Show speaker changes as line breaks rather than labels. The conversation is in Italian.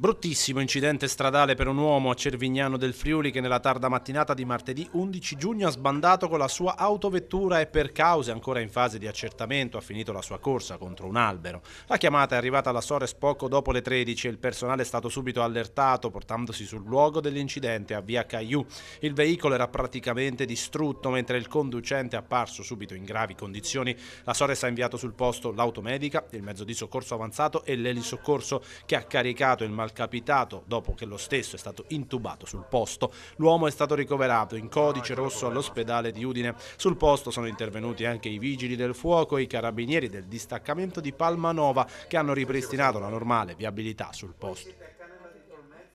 Bruttissimo incidente stradale per un uomo a Cervignano del Friuli che nella tarda mattinata di martedì 11 giugno ha sbandato con la sua autovettura e per cause ancora in fase di accertamento ha finito la sua corsa contro un albero. La chiamata è arrivata alla Sores poco dopo le 13 e il personale è stato subito allertato portandosi sul luogo dell'incidente a via Caiù. Il veicolo era praticamente distrutto mentre il conducente è apparso subito in gravi condizioni. La Sores ha inviato sul posto l'automedica, il mezzo di soccorso avanzato e l'elisoccorso che ha caricato il malcontento malcapitato dopo che lo stesso è stato intubato sul posto. L'uomo è stato ricoverato in codice rosso all'ospedale di Udine. Sul posto sono intervenuti anche i vigili del fuoco e i carabinieri del distaccamento di Palmanova che hanno ripristinato la normale viabilità sul posto.